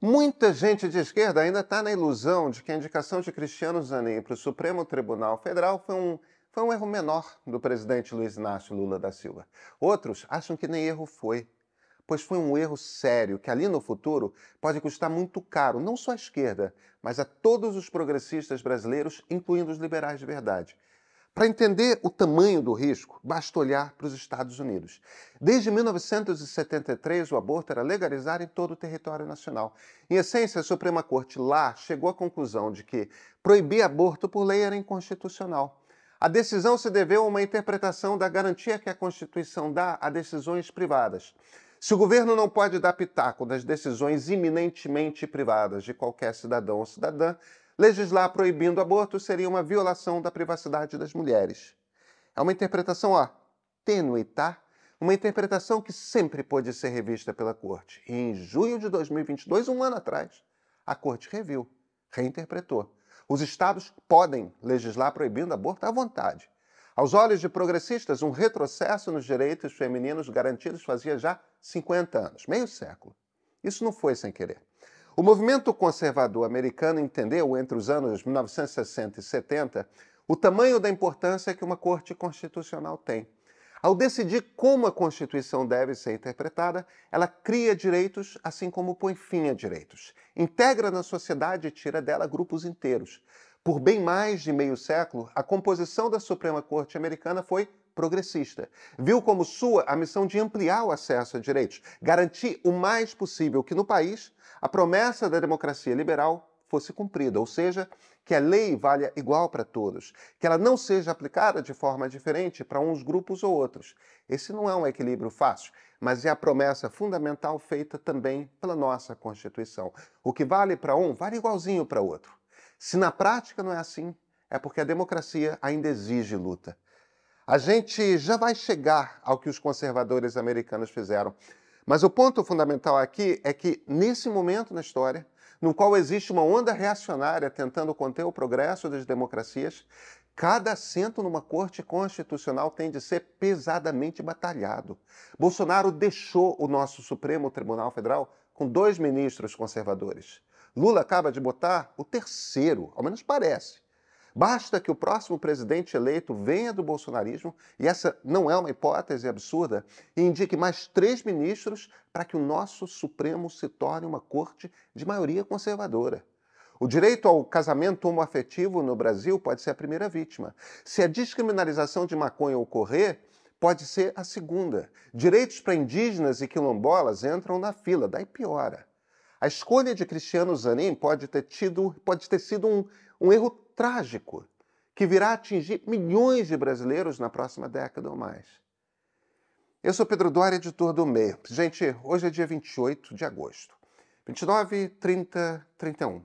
Muita gente de esquerda ainda está na ilusão de que a indicação de Cristiano Zanin para o Supremo Tribunal Federal foi um, foi um erro menor do presidente Luiz Inácio Lula da Silva. Outros acham que nem erro foi, pois foi um erro sério que ali no futuro pode custar muito caro, não só à esquerda, mas a todos os progressistas brasileiros, incluindo os liberais de verdade. Para entender o tamanho do risco, basta olhar para os Estados Unidos. Desde 1973, o aborto era legalizado em todo o território nacional. Em essência, a Suprema Corte lá chegou à conclusão de que proibir aborto por lei era inconstitucional. A decisão se deveu a uma interpretação da garantia que a Constituição dá a decisões privadas. Se o governo não pode dar pitaco das decisões iminentemente privadas de qualquer cidadão ou cidadã, Legislar proibindo aborto seria uma violação da privacidade das mulheres. É uma interpretação, ó, tênue, tá? Uma interpretação que sempre pôde ser revista pela Corte. E em junho de 2022, um ano atrás, a Corte reviu, reinterpretou. Os estados podem legislar proibindo aborto à vontade. Aos olhos de progressistas, um retrocesso nos direitos femininos garantidos fazia já 50 anos, meio século. Isso não foi sem querer. O movimento conservador americano entendeu, entre os anos 1960 e 70, o tamanho da importância que uma corte constitucional tem. Ao decidir como a Constituição deve ser interpretada, ela cria direitos, assim como põe fim a direitos, integra na sociedade e tira dela grupos inteiros. Por bem mais de meio século, a composição da Suprema Corte Americana foi progressista. Viu como sua a missão de ampliar o acesso a direitos, garantir o mais possível que no país a promessa da democracia liberal fosse cumprida, ou seja, que a lei valha igual para todos, que ela não seja aplicada de forma diferente para uns grupos ou outros. Esse não é um equilíbrio fácil, mas é a promessa fundamental feita também pela nossa Constituição. O que vale para um, vale igualzinho para outro. Se na prática não é assim, é porque a democracia ainda exige luta. A gente já vai chegar ao que os conservadores americanos fizeram. Mas o ponto fundamental aqui é que, nesse momento na história, no qual existe uma onda reacionária tentando conter o progresso das democracias, cada assento numa corte constitucional tem de ser pesadamente batalhado. Bolsonaro deixou o nosso Supremo Tribunal Federal com dois ministros conservadores. Lula acaba de botar o terceiro, ao menos parece. Basta que o próximo presidente eleito venha do bolsonarismo, e essa não é uma hipótese absurda, e indique mais três ministros para que o nosso Supremo se torne uma corte de maioria conservadora. O direito ao casamento homoafetivo no Brasil pode ser a primeira vítima. Se a descriminalização de maconha ocorrer, pode ser a segunda. Direitos para indígenas e quilombolas entram na fila, daí piora. A escolha de Cristiano Zanin pode ter, tido, pode ter sido um, um erro trágico que virá atingir milhões de brasileiros na próxima década ou mais. Eu sou Pedro Doria, editor do Meio. Gente, hoje é dia 28 de agosto. 29, 30, 31.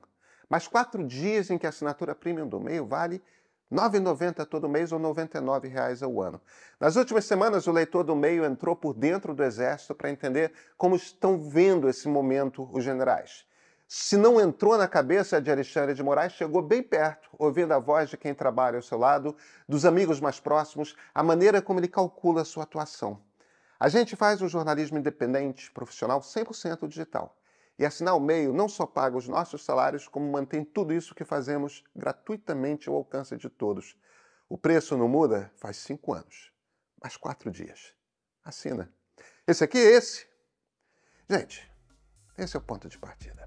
Mais quatro dias em que a assinatura premium do Meio vale R$ 9,90 todo mês ou R$ 99,00 ao ano. Nas últimas semanas, o leitor do Meio entrou por dentro do Exército para entender como estão vendo esse momento os generais. Se não entrou na cabeça de Alexandre de Moraes, chegou bem perto, ouvindo a voz de quem trabalha ao seu lado, dos amigos mais próximos, a maneira como ele calcula a sua atuação. A gente faz um jornalismo independente, profissional, 100% digital. E assinar o meio não só paga os nossos salários, como mantém tudo isso que fazemos gratuitamente ao alcance de todos. O preço não muda faz cinco anos, mais quatro dias. Assina. Esse aqui é esse. Gente, esse é o ponto de partida.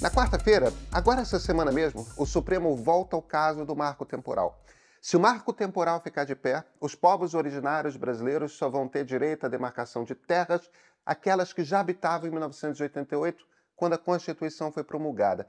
Na quarta-feira, agora essa semana mesmo, o Supremo volta ao caso do marco temporal. Se o marco temporal ficar de pé, os povos originários brasileiros só vão ter direito à demarcação de terras, aquelas que já habitavam em 1988, quando a Constituição foi promulgada.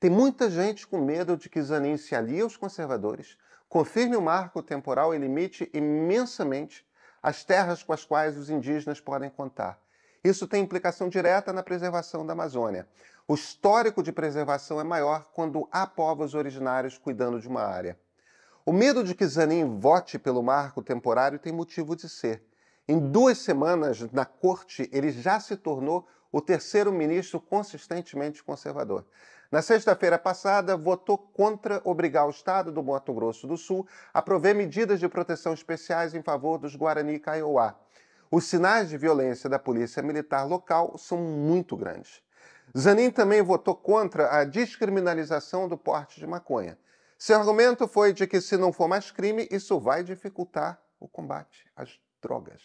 Tem muita gente com medo de que Zanin se alie aos conservadores, confirme o marco temporal e limite imensamente as terras com as quais os indígenas podem contar. Isso tem implicação direta na preservação da Amazônia. O histórico de preservação é maior quando há povos originários cuidando de uma área. O medo de que Zanin vote pelo marco temporário tem motivo de ser. Em duas semanas na corte, ele já se tornou o terceiro ministro consistentemente conservador. Na sexta-feira passada, votou contra obrigar o Estado do Mato Grosso do Sul a prover medidas de proteção especiais em favor dos Guarani Kaiowá. Os sinais de violência da polícia militar local são muito grandes. Zanin também votou contra a descriminalização do porte de maconha. Seu argumento foi de que, se não for mais crime, isso vai dificultar o combate às drogas.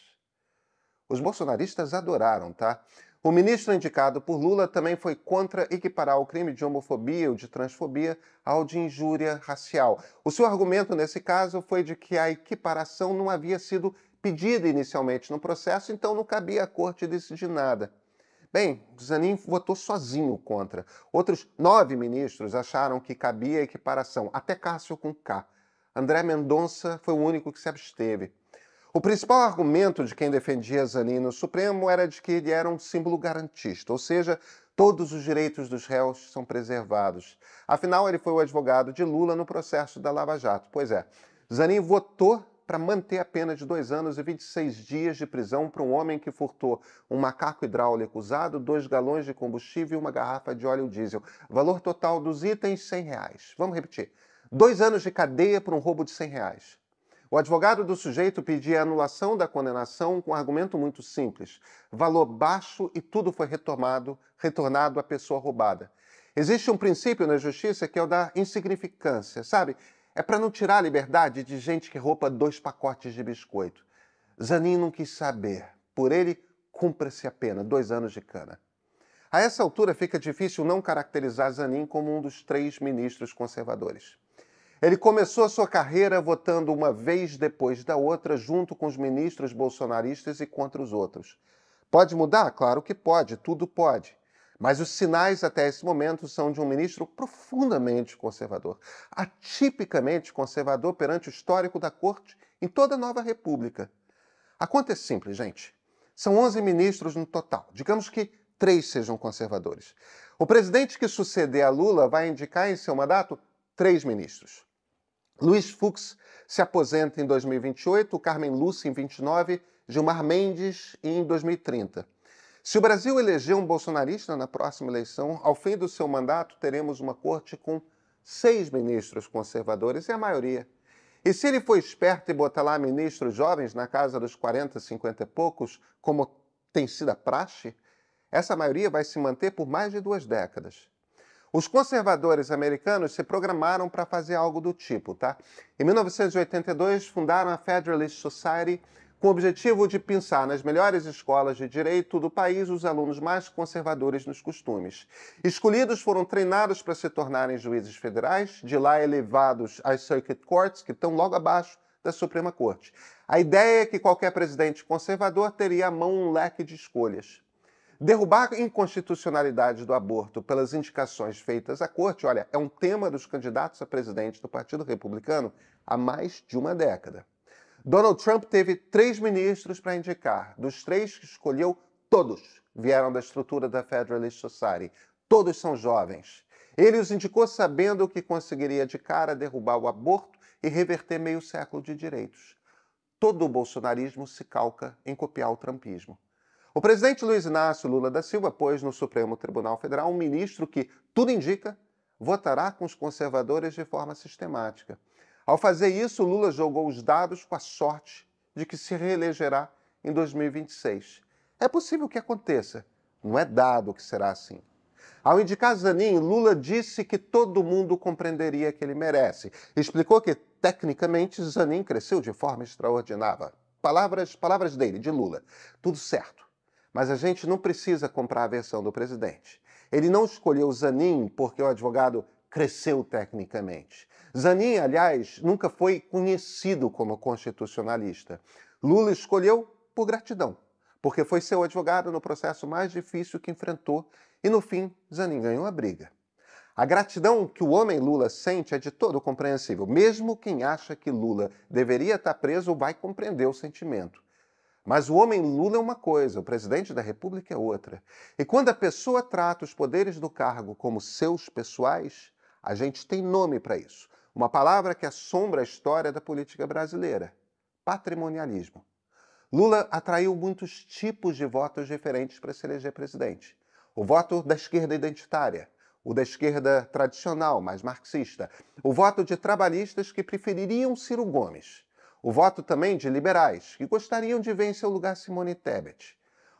Os bolsonaristas adoraram, tá? O ministro indicado por Lula também foi contra equiparar o crime de homofobia ou de transfobia ao de injúria racial. O seu argumento nesse caso foi de que a equiparação não havia sido pedida inicialmente no processo, então não cabia à corte decidir nada. Bem, Zanin votou sozinho contra. Outros nove ministros acharam que cabia equiparação, até Cássio com K. André Mendonça foi o único que se absteve. O principal argumento de quem defendia Zanin no Supremo era de que ele era um símbolo garantista, ou seja, todos os direitos dos réus são preservados. Afinal, ele foi o advogado de Lula no processo da Lava Jato. Pois é, Zanin votou para manter a pena de dois anos e 26 dias de prisão para um homem que furtou um macaco hidráulico usado, dois galões de combustível e uma garrafa de óleo diesel. Valor total dos itens, 100 reais. Vamos repetir. Dois anos de cadeia por um roubo de 100 reais. O advogado do sujeito pedia a anulação da condenação com um argumento muito simples: valor baixo e tudo foi retomado, retornado à pessoa roubada. Existe um princípio na justiça que é o da insignificância, sabe? É para não tirar a liberdade de gente que roupa dois pacotes de biscoito. Zanin não quis saber. Por ele, cumpra-se a pena, dois anos de cana. A essa altura, fica difícil não caracterizar Zanin como um dos três ministros conservadores. Ele começou a sua carreira votando uma vez depois da outra, junto com os ministros bolsonaristas e contra os outros. Pode mudar? Claro que pode, tudo pode. Mas os sinais até esse momento são de um ministro profundamente conservador, atipicamente conservador perante o histórico da corte em toda a nova república. A conta é simples, gente. São 11 ministros no total. Digamos que três sejam conservadores. O presidente que suceder a Lula vai indicar em seu mandato três ministros. Luiz Fux se aposenta em 2028, Carmen Lúcia em 29, Gilmar Mendes em 2030. Se o Brasil eleger um bolsonarista na próxima eleição, ao fim do seu mandato teremos uma corte com seis ministros conservadores, é a maioria. E se ele for esperto e botar lá ministros jovens na casa dos 40, 50 e poucos, como tem sido a praxe, essa maioria vai se manter por mais de duas décadas. Os conservadores americanos se programaram para fazer algo do tipo, tá? Em 1982, fundaram a Federalist Society com o objetivo de pensar nas melhores escolas de direito do país os alunos mais conservadores nos costumes. Escolhidos foram treinados para se tornarem juízes federais, de lá elevados às circuit courts, que estão logo abaixo da Suprema Corte. A ideia é que qualquer presidente conservador teria à mão um leque de escolhas. Derrubar a inconstitucionalidade do aborto pelas indicações feitas à corte, olha, é um tema dos candidatos a presidente do Partido Republicano há mais de uma década. Donald Trump teve três ministros para indicar. Dos três que escolheu, todos vieram da estrutura da Federalist Society. Todos são jovens. Ele os indicou sabendo que conseguiria de cara derrubar o aborto e reverter meio século de direitos. Todo o bolsonarismo se calca em copiar o trumpismo. O presidente Luiz Inácio Lula da Silva pôs no Supremo Tribunal Federal um ministro que, tudo indica, votará com os conservadores de forma sistemática. Ao fazer isso, Lula jogou os dados com a sorte de que se reelegerá em 2026. É possível que aconteça, não é dado que será assim. Ao indicar Zanin, Lula disse que todo mundo compreenderia que ele merece. Explicou que, tecnicamente, Zanin cresceu de forma extraordinária. Palavras, palavras dele, de Lula. Tudo certo. Mas a gente não precisa comprar a versão do presidente. Ele não escolheu Zanin porque o advogado cresceu tecnicamente. Zanin, aliás, nunca foi conhecido como constitucionalista. Lula escolheu por gratidão, porque foi seu advogado no processo mais difícil que enfrentou e, no fim, Zanin ganhou a briga. A gratidão que o homem Lula sente é de todo compreensível. Mesmo quem acha que Lula deveria estar preso vai compreender o sentimento. Mas o homem Lula é uma coisa, o presidente da República é outra. E quando a pessoa trata os poderes do cargo como seus pessoais, a gente tem nome para isso. Uma palavra que assombra a história da política brasileira: patrimonialismo. Lula atraiu muitos tipos de votos diferentes para se eleger presidente. O voto da esquerda identitária, o da esquerda tradicional, mais marxista, o voto de trabalhistas que prefeririam Ciro Gomes, o voto também de liberais que gostariam de ver em seu lugar Simone Tebet.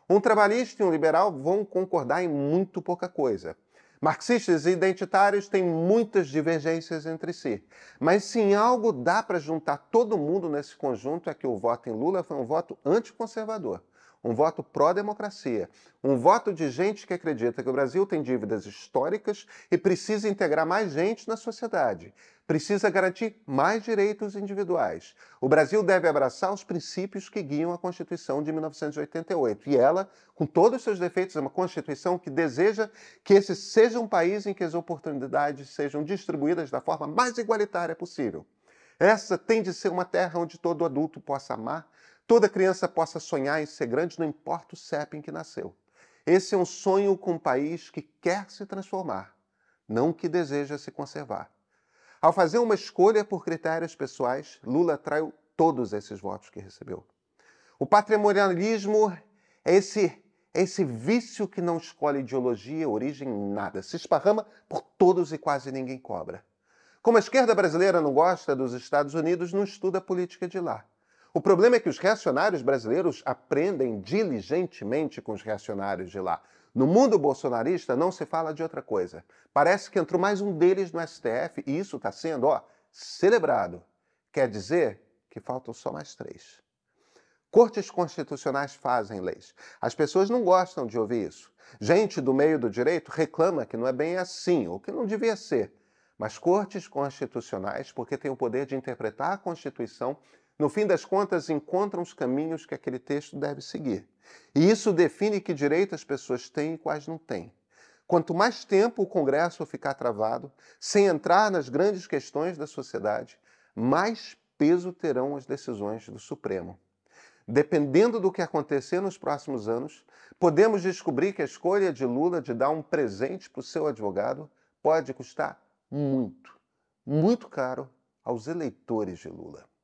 Um trabalhista e um liberal vão concordar em muito pouca coisa, Marxistas e identitários têm muitas divergências entre si, mas se em algo dá para juntar todo mundo nesse conjunto é que o voto em Lula foi um voto anticonservador um voto pró-democracia, um voto de gente que acredita que o Brasil tem dívidas históricas e precisa integrar mais gente na sociedade, precisa garantir mais direitos individuais. O Brasil deve abraçar os princípios que guiam a Constituição de 1988. E ela, com todos os seus defeitos, é uma Constituição que deseja que esse seja um país em que as oportunidades sejam distribuídas da forma mais igualitária possível. Essa tem de ser uma terra onde todo adulto possa amar, toda criança possa sonhar em ser grande, não importa o CEP em que nasceu. Esse é um sonho com um país que quer se transformar, não que deseja se conservar. Ao fazer uma escolha por critérios pessoais, Lula atraiu todos esses votos que recebeu. O patrimonialismo é esse, é esse vício que não escolhe ideologia, origem, nada. Se esparrama por todos e quase ninguém cobra. Como a esquerda brasileira não gosta dos Estados Unidos, não estuda a política de lá. O problema é que os reacionários brasileiros aprendem diligentemente com os reacionários de lá. No mundo bolsonarista não se fala de outra coisa. Parece que entrou mais um deles no STF e isso está sendo, ó, celebrado. Quer dizer que faltam só mais três. Cortes constitucionais fazem leis. As pessoas não gostam de ouvir isso. Gente do meio do direito reclama que não é bem assim, ou que não devia ser. Mas cortes constitucionais, porque têm o poder de interpretar a Constituição no fim das contas, encontram os caminhos que aquele texto deve seguir. E isso define que direito as pessoas têm e quais não têm. Quanto mais tempo o Congresso ficar travado, sem entrar nas grandes questões da sociedade, mais peso terão as decisões do Supremo. Dependendo do que acontecer nos próximos anos, podemos descobrir que a escolha de Lula de dar um presente para o seu advogado pode custar muito, muito caro aos eleitores de Lula.